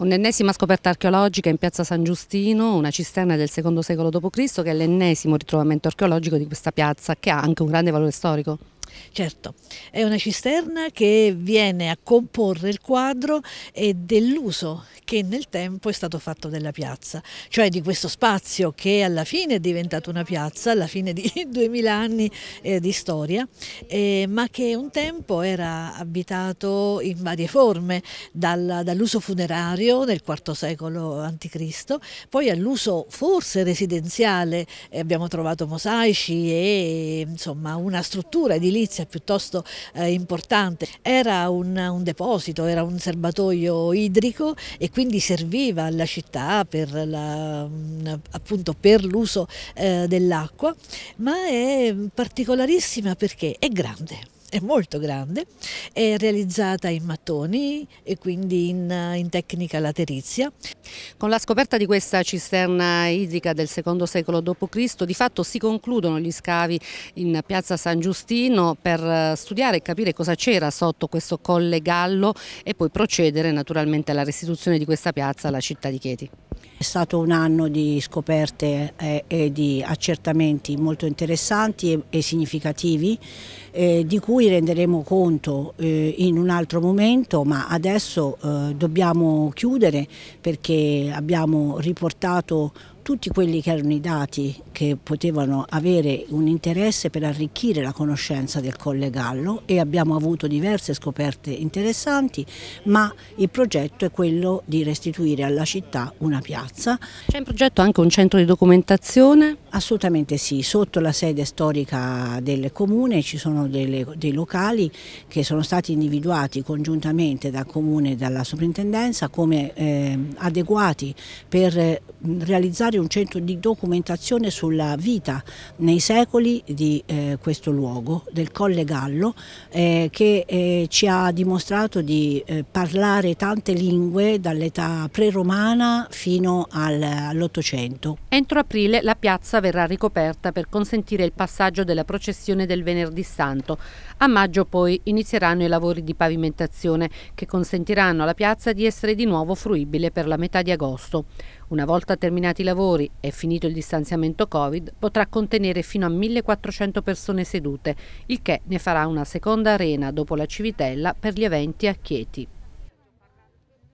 Un'ennesima scoperta archeologica in piazza San Giustino, una cisterna del secondo secolo d.C. che è l'ennesimo ritrovamento archeologico di questa piazza che ha anche un grande valore storico. Certo, è una cisterna che viene a comporre il quadro dell'uso che nel tempo è stato fatto della piazza, cioè di questo spazio che alla fine è diventato una piazza, alla fine di 2000 anni eh, di storia, eh, ma che un tempo era abitato in varie forme, dal, dall'uso funerario nel IV secolo a.C., poi all'uso forse residenziale, eh, abbiamo trovato mosaici e insomma una struttura edilizia edilizia piuttosto eh, importante. Era un, un, deposito, era un serbatoio idrico e quindi serviva alla città per l'uso eh, dell'acqua, ma è particolarissima perché è grande è molto grande, è realizzata in mattoni e quindi in, in, tecnica laterizia. Con la scoperta di questa cisterna idrica del secondo secolo d.C. di fatto si concludono gli scavi in piazza San Giustino per eh, studiare e capire cosa c'era sotto questo colle gallo e poi procedere naturalmente alla restituzione di questa piazza alla città di Chieti. È stato un anno di scoperte eh, e di accertamenti molto interessanti e, significativi eh, di cui renderemo conto eh, in un altro momento ma adesso dobbiamo chiudere perché abbiamo riportato tutti quelli che erano i dati che potevano avere un interesse per arricchire la conoscenza del Colle Gallo e abbiamo avuto diverse scoperte interessanti, ma il progetto è quello di restituire alla città una piazza. C'è in progetto anche un centro di documentazione? Assolutamente sì, sotto la sede storica del comune ci sono delle, dei locali che sono stati individuati congiuntamente dal comune e dalla soprintendenza come eh, adeguati per eh, realizzare un centro di documentazione sulla vita nei secoli di eh, questo luogo, del Colle Gallo, eh, che eh, ci ha dimostrato di eh, parlare tante lingue dall'età preromana fino all'Ottocento. Entro aprile la piazza piazza verrà ricoperta per consentire il passaggio della processione del venerdì santo. A maggio poi inizieranno i lavori di pavimentazione che consentiranno alla piazza di essere di nuovo fruibile per la metà di agosto. Una volta terminati i lavori e finito il distanziamento Covid, potrà contenere fino a 1400 persone sedute, il che ne farà una seconda arena dopo la Civitella per gli eventi a Chieti.